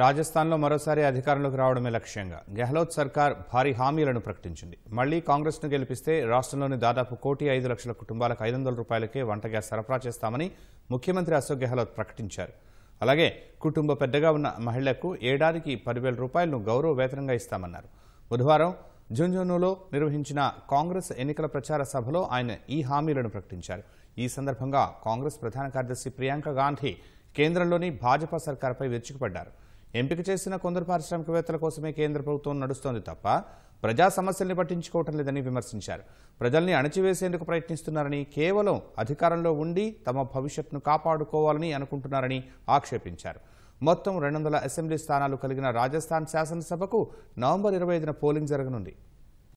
రాజస్థాన్లో మరోసారి అధికారంలోకి రావడమే లక్ష్యంగా గెహ్లోత్ సర్కార్ భారీ హామీలను ప్రకటించింది మళ్లీ కాంగ్రెస్ను గెలిపిస్తే రాష్ట్రంలోని దాదాపు కోటి ఐదు లక్షల కుటుంబాలకు ఐదు వందల రూపాయలకే వంట గ్యాస్ సరఫరా చేస్తామని ముఖ్యమంత్రి అశోక్ గెహ్లోత్ ప్రకటించారు అలాగే కుటుంబ పెద్దగా ఉన్న మహిళలకు ఏడాదికి పదివేల రూపాయలను గౌరవ వేతనంగా ఇస్తామన్నారు బుధవారం జుంజునులో నిర్వహించిన కాంగ్రెస్ ఎన్నికల ప్రచార సభలో ఆయన ఈ హామీలను ప్రకటించారు ఈ సందర్భంగా కాంగ్రెస్ ప్రధాన కార్యదర్శి ప్రియాంక గాంధీ కేంద్రంలోని భాజపా సర్కార్పై విరుచుకుపడ్డారు ఎంపిక చేసిన కొందరు పారిశ్రామికవేత్తల కోసమే కేంద్ర ప్రభుత్వం నడుస్తోంది తప్ప ప్రజా సమస్యల్ని పట్టించుకోవటం లేదని విమర్శించారు ప్రజల్ని అణచివేసేందుకు ప్రయత్నిస్తున్నారని కేవలం అధికారంలో ఉండి తమ భవిష్యత్ను కాపాడుకోవాలని అనుకుంటున్నారని ఆక్షేపించారు మొత్తం రెండు అసెంబ్లీ స్థానాలు కలిగిన రాజస్థాన్ శాసనసభకు నవంబర్ ఇరవై ఐదున పోలింగ్ జరగనుంది